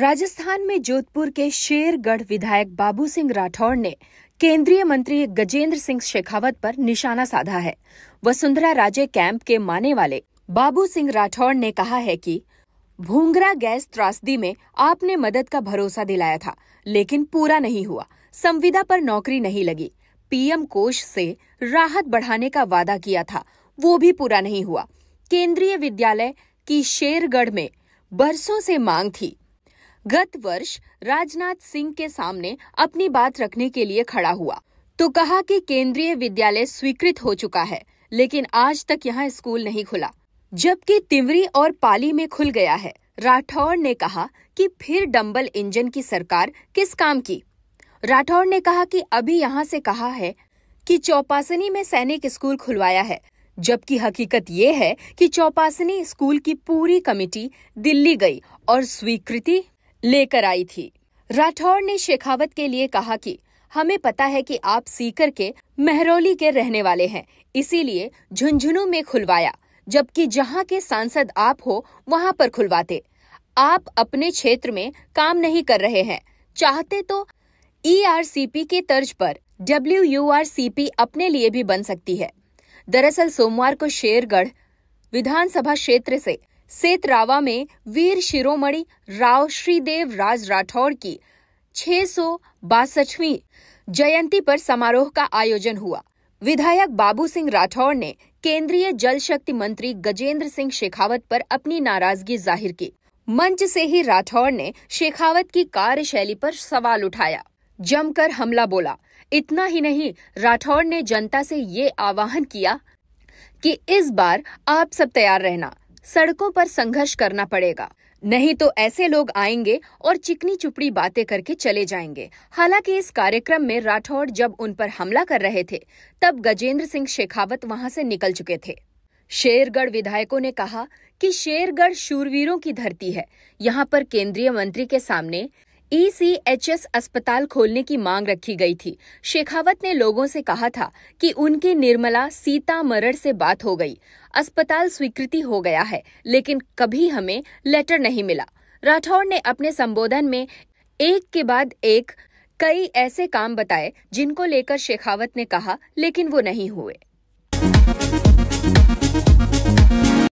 राजस्थान में जोधपुर के शेरगढ़ विधायक बाबू सिंह राठौर ने केंद्रीय मंत्री गजेंद्र सिंह शेखावत पर निशाना साधा है वसुंधरा राजे कैंप के माने वाले बाबू सिंह राठौर ने कहा है कि भूंगरा गैस त्रासदी में आपने मदद का भरोसा दिलाया था लेकिन पूरा नहीं हुआ संविदा पर नौकरी नहीं लगी पीएम कोष से राहत बढ़ाने का वादा किया था वो भी पूरा नहीं हुआ केंद्रीय विद्यालय की शेरगढ़ में बरसों से मांग थी गत वर्ष राजनाथ सिंह के सामने अपनी बात रखने के लिए खड़ा हुआ तो कहा कि केंद्रीय विद्यालय स्वीकृत हो चुका है लेकिन आज तक यहाँ स्कूल नहीं खुला जबकि तिवरी और पाली में खुल गया है राठौर ने कहा कि फिर डम्बल इंजन की सरकार किस काम की राठौर ने कहा कि अभी यहाँ से कहा है कि चौपासनी में सैनिक स्कूल खुलवाया है जबकि हकीकत ये है कि चौपासनी स्कूल की पूरी कमेटी दिल्ली गई और स्वीकृति लेकर आई थी राठौर ने शेखावत के लिए कहा कि हमें पता है कि आप सीकर के मेहरौली के रहने वाले हैं इसीलिए झुंझुनू में खुलवाया जबकि जहाँ के सांसद आप हो वहाँ पर खुलवाते आप अपने क्षेत्र में काम नहीं कर रहे हैं चाहते तो ईआरसीपी e के तर्ज पर डब्ल्यूयूआरसीपी अपने लिए भी बन सकती है दरअसल सोमवार को शेरगढ़ विधानसभा क्षेत्र से सेतरावा में वीर शिरोमणि राव श्रीदेव राज राठौर की छह सौ बासठवीं जयंती पर समारोह का आयोजन हुआ विधायक बाबू सिंह राठौर ने केंद्रीय जल शक्ति मंत्री गजेंद्र सिंह शेखावत पर अपनी नाराजगी जाहिर की मंच से ही राठौर ने शेखावत की कार्यशैली पर सवाल उठाया जमकर हमला बोला इतना ही नहीं राठौर ने जनता से ये आह्वान किया कि इस बार आप सब तैयार रहना सड़कों पर संघर्ष करना पड़ेगा नहीं तो ऐसे लोग आएंगे और चिकनी चुपड़ी बातें करके चले जाएंगे हालांकि इस कार्यक्रम में राठौड़ जब उन पर हमला कर रहे थे तब गजेंद्र सिंह शेखावत वहां से निकल चुके थे शेरगढ़ विधायकों ने कहा कि शेरगढ़ शूरवीरों की धरती है यहाँ पर केंद्रीय मंत्री के सामने ईसीएचएस e अस्पताल खोलने की मांग रखी गई थी शेखावत ने लोगों से कहा था कि उनकी निर्मला सीता मरड़ से बात हो गई अस्पताल स्वीकृति हो गया है लेकिन कभी हमें लेटर नहीं मिला राठौर ने अपने संबोधन में एक के बाद एक कई ऐसे काम बताए जिनको लेकर शेखावत ने कहा लेकिन वो नहीं हुए